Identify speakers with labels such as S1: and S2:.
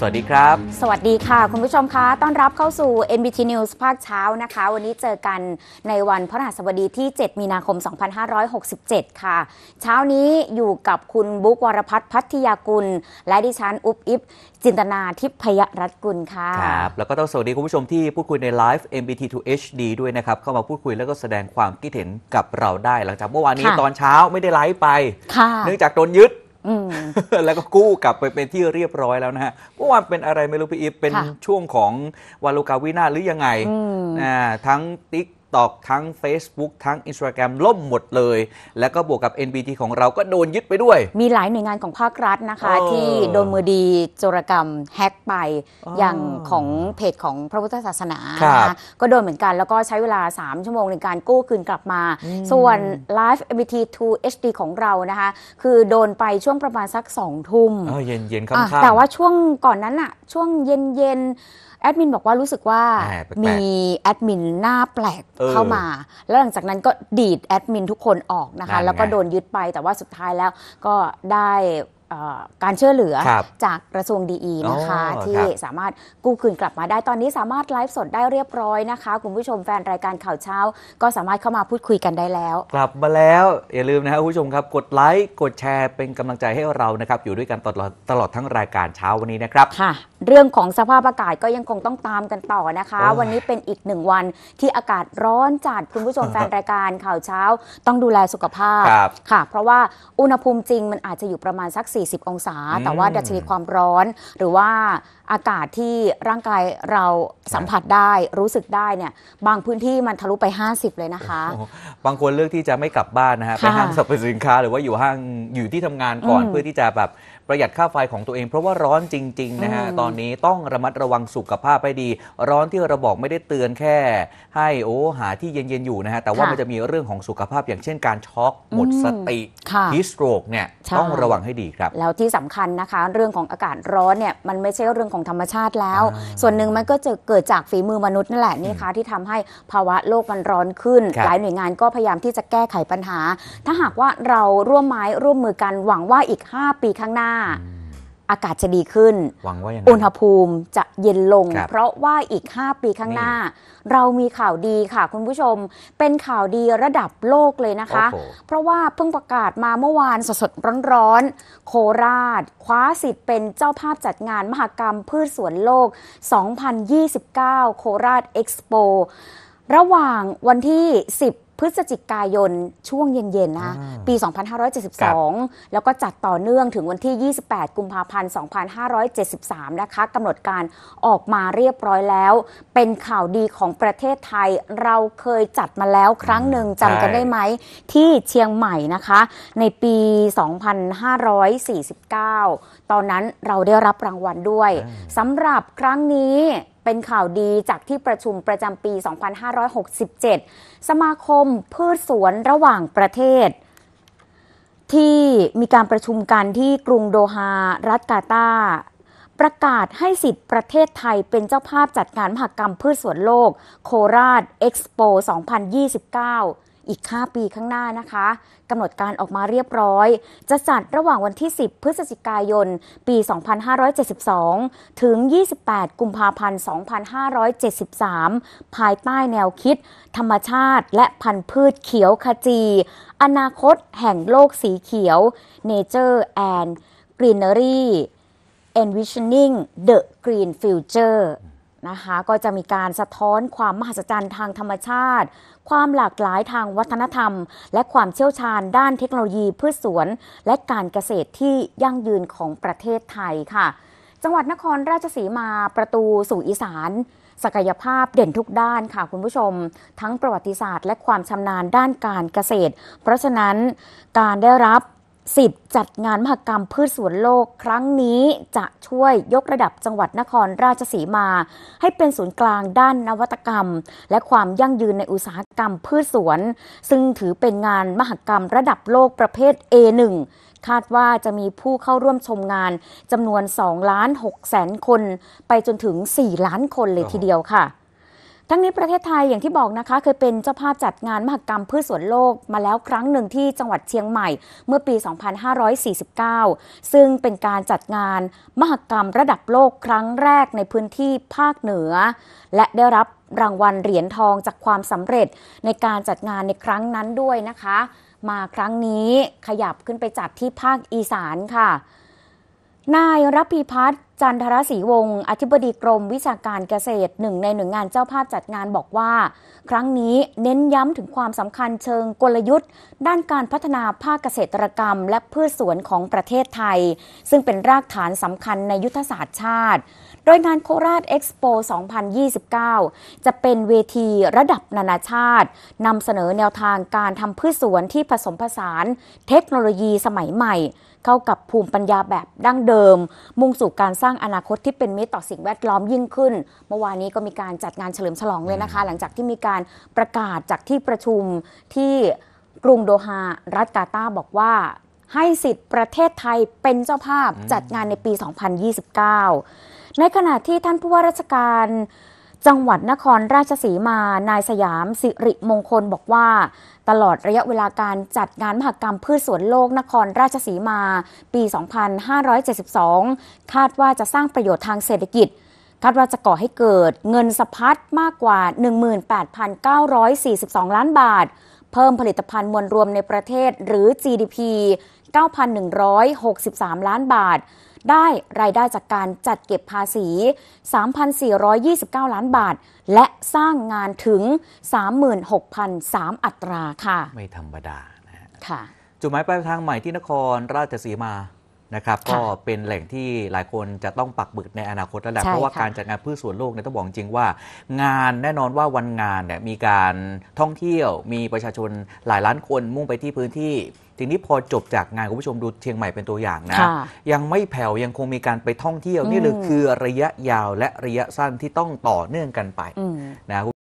S1: สวัสดีครับ
S2: สวัสดีค่ะ คุณผู้ชมคะต้อนรับเข้าสู่ NBT News ภาคเช้านะคะ วันนี้เจอกันในวันพฤหัสบดีที่ 7 มีนาคม 2567 ค่ะ เช้านี้อยู่กับคุณบุ๊กวรพัฒน์พัทยากุลและดิฉันอุบอิบจินตนาทิพยรัตน์กุลค่ะค
S1: รับแล้วก็ต้องสวัสดีคุณผู้ชมที่พูดคุยในไลฟ์ MBT to HD ด้วยนะครับ เข้ามาพูดคุยแล้วก็แสดงความคิดเห็นกับเราได้หลังจากเมื่อวานนี้ตอนเช้าไม่ได้ไลฟ์ไปเนื่องจากโดนยึดแล้วก็กู้กลับไปเป็นที่เรียบร้อยแล้วนะฮะเมื่อวานเป็นอะไร ไม่รู้พี่อีฟเป็นช่วงของวาลูกาวินาหรือยังไง ทั้งติ๊ก t o k ทั้ง Facebook ทั้ง Instagram ล่มหมดเลย แล้วก็บวกกับ NBT ของเราก็โดนยึดไปด้วย
S2: มีหลายหน่วยงานของภาครัฐนะคะ ที่โดนมือดีโจรกรรมแฮ็กไปออย่างของเพจของพระพุทธศาสนานะคะก็โดนเหมือนกันแล้วก็ใช้เวลา 3 ชั่วโมงในการกู้คืนกลับมามส่วน Live n b t 2 HD ของเรานะคะ คือโดนไปช่วงประมาณสัก2ทุ่ม
S1: เย็นเย็น ๆ ค่ำบแต่ว่าช
S2: ่วงก่อนนั้นอะช่วงเย็นเย็นๆแอดมินบอกว่ารู้สึกว่ามีแอดมินหน้าแปลกเข้ามา แล้วหลังจากนั้นก็ดีดแอดมินทุกคนออกนะคะ แล้วก็โดนยึดไปแต่ว่าสุดท้ายแล้วก็ได้การช่วยเหลือจากกระทรวงดีนะคะที่สามารถกู้คืนกลับมา ได้ตอนนี้สามารถไลฟ์สดได้เรียบร้อยนะคะ คุณผู้ชมแฟนรายการข่าวเช้า ก็สามารถเข้ามาพูดคุยกันได้แล้ว
S1: กลับมาแล้วอย่าลืมนะครับผู้ชมครับ กดไลค์กดแชร์เป็นกำลังใจให้เรานะครับอยู่ด้วยกันตลอดตลอดทั้งรายการเช้าวันนี้นะครับค่ะ
S2: เรื่องของสภาพอากาศก็ยังคงต้องตามกันต่อนะคะ วันนี้เป็นอีกหนึ่งวันที่อากาศร้อนจัดคุณผู้ชมแฟนรายการข่าวเช้า ต้องดูแลสุขภาพค่ะ เพราะว่าอุณหภูมิจริงมันอาจจะอยู่ประมาณสัก40 องศา แต่ว่าดัชนีความร้อนหรือว่าอากาศที่ร่างกายเราสัมผัสได้รู้สึกได้เนี่ยบางพื้นที่มันทะลุไป 50 เลยนะคะ
S1: บางคนเลือกที่จะไม่กลับบ้านนะฮะไปห้างสรรพสินค้า หรือว่าอยู่ห้างอยู่ที่ทำงานก่อนเพื่อที่จะแบบประหยัดค่าไฟของตัวเอง เพราะว่าร้อนจริงๆนะฮะตอนนี้ต้องระมัดระวังสุขภาพให้ดี ร้อนที่เราบอกไม่ได้เตือนแค่ ให้โอ้หาที่เย็นๆอยู่นะฮะแต่ว่ามันจะมีเรื่องของสุขภาพอย่างเช่นการช็อกหมดสติฮิสโตรกเนี่ยต้องระวังให้ดีครับ
S2: แล้วที่สำคัญนะคะ เรื่องของอากาศร้อนเนี่ยมันไม่ใช่เรื่องของธรรมชาติแล้ว ส่วนหนึ่งมันก็จะเกิดจากฝีมือมนุษย์นั่นแหละนี่คะที่ทำให้ภาวะโลกมันร้อนขึ้น หลายหน่วยงานก็พยายามที่จะแก้ไขปัญหา ถ้าหากว่าเราร่วมไม้ร่วมมือกันหวังว่าอีก 5 ปีข้างหน้าอากาศจะดีขึ้นหวังว่าออุณหภูมิจะเย็นลง เพราะว่าอีก 5 ปีข้างหน้า เรามีข่าวดีค่ะคุณผู้ชม เป็นข่าวดีระดับโลกเลยนะคะ เพราะว่าเพิ่งประกาศมาเมื่อวานสดๆร้อนๆโคราชคว้าสิทธิ์เป็นเจ้าภาพจัดงานมหกรรมพืชสวนโลก 2029 โคราชเอ็กซ์โป ระหว่างวันที่10พฤศจิกายนช่วงเย็นๆ นะคะปี 2572 แล้วก็จัดต่อเนื่องถึงวันที่ 28 กุมภาพันธ์ 2573 นะคะกำหนดการออกมาเรียบร้อยแล้ว เป็นข่าวดีของประเทศไทยเราเคยจัดมาแล้วครั้งหนึ่งจำกันได้ไหม ที่เชียงใหม่นะคะ ในปี 2549 ตอนนั้นเราได้รับรางวัลด้วยสำหรับครั้งนี้เป็นข่าวดีจากที่ประชุมประจำปี 2567 สมาคมพืชสวนระหว่างประเทศ ที่มีการประชุมกันที่กรุงโดฮา รัฐกาตาประกาศให้สิทธิ์ประเทศไทยเป็นเจ้าภาพจัดงานมหกรรมพืชสวนโลก โคราชเอ็กซ์โป 2029อีก 5 ปีข้างหน้านะคะ กำหนดการออกมาเรียบร้อย จะจัดระหว่างวันที่ 10 พฤศจิกายน ปี 2572 ถึง 28 กุมภาพันธ์ 2573 ภายใต้แนวคิด ธรรมชาติและพันธุ์พืชเขียวขจี อนาคตแห่งโลกสีเขียว Nature and Greenery Envisioning the Green Future นะคะก็จะมีการสะท้อนความมหัศจรรย์ทางธรรมชาติ ความหลากหลายทางวัฒนธรรม และความเชี่ยวชาญด้านเทคโนโลยีพืชสวน และการเกษตรที่ยั่งยืนของประเทศไทยค่ะ จังหวัดนครราชสีมาประตูสู่อีสานศักยภาพเด่นทุกด้านค่ะคุณผู้ชม ทั้งประวัติศาสตร์และความชำนาญด้านการเกษตร เพราะฉะนั้นการได้รับ10จัดงานมหกรรมพืชสวนโลกครั้งนี้จะช่วยยกระดับจังหวัดนครราชสีมา ให้เป็นศูนย์กลางด้านนวัตกรรม และความยั่งยืนในอุตสาหกรรมพืชสวน ซึ่งถือเป็นงานมหกรรมระดับโลกประเภท A1 คาดว่าจะมีผู้เข้าร่วมชมงานจำนวน2ล้าน6แสนคน ไปจนถึง 4 ล้านคนเลยทีเดียวค่ะทั้งนี้ประเทศไทยอย่างที่บอกนะคะเคยเป็นเจ้าภาพจัดงานมหกรรมพืชสวนโลกมาแล้วครั้งหนึ่งที่จังหวัดเชียงใหม่เมื่อปี 2549 ซึ่งเป็นการจัดงานมหกรรมระดับโลกครั้งแรกในพื้นที่ภาคเหนือ และได้รับรางวัลเหรียญทองจากความสำเร็จในการจัดงานในครั้งนั้นด้วยนะคะ มาครั้งนี้ขยับขึ้นไปจัดที่ภาคอีสานค่ะนายรัพีพัฒน์จันทรศรีวงศ์อธิบดีกรมวิชาการเกษตรหนึ่งในหน่วยงงานเจ้าภาพจัดงานบอกว่า ครั้งนี้เน้นย้ำถึงความสำคัญเชิงกลยุทธ์ ด้านการพัฒนาภาคเกษตรกรรมและพืชสวนของประเทศไทย ซึ่งเป็นรากฐานสำคัญในยุทธศาสตร์ชาติ โดยงานโคราชเอ็กซ์โป2029 จะเป็นเวทีระดับนานาชาตินำเสนอแนวทางการทำพืชสวนที่ผสมผสาน เทคโนโลยีสมัยใหม่ เข้ากับภูมิปัญญาแบบ ดั้งเดิม มุ่งสู่การสร้างร้างอนาคตที่เป็นมิตรต่อสิ่งแวดล้อมยิ่งขึ้น เมื่อวานนี้ก็มีการจัดงานเฉลิมฉลองเลยนะคะ หลังจากที่มีการประกาศจากที่ประชุมที่กรุงโดฮา รัฐกาตาบอกว่าให้สิทธิ์ประเทศไทยเป็นเจ้าภาพจัดงานในปี 2029 ในขณะที่ท่านผู้ว่าราชการจังหวัดนครราชสีมานายสยามสิริมงคลบอกว่าตลอดระยะเวลาการจัดงานมหกรรมพืชสวนโลกนครราชสีมาปี 2572 คาดว่าจะสร้างประโยชน์ทางเศรษฐกิจ คาดว่าจะก่อให้เกิดเงินสะพัดมากกว่า 18,942 ล้านบาท เพิ่มผลิตภัณฑ์มวลรวมในประเทศหรือ GDP 9,163 ล้านบาทได้รายได้จากการจัดเก็บภาษี 3,429 ล้านบาท และสร้างงานถึง 36,003 อัตราค่ะ
S1: ไม่ธรรมดานะค่ะ จุดหมายปลายทางใหม่ที่นครราชสีมานะครับก็เป็นแหล่งที่หลายคนจะต้องปักบึกในอนาคตแล้วแหละเพราะว่าการจัดงานพืชสวนโลกเนี่ยต้องบอกจริงว่า งานแน่นอนว่าวันงานเนี่ยมีการท่องเที่ยว มีประชาชนหลายล้านคนมุ่งไปที่พื้นที่ ทีนี้พอจบจากงานคุณผู้ชมดูเชียงใหม่เป็นตัวอย่างนะยังไม่แผ่วยังคงมีการไปท่องเที่ยวนี่เลยคือระยะยาวและระยะสั้นที่ต้องต่อเนื่องกันไปนะ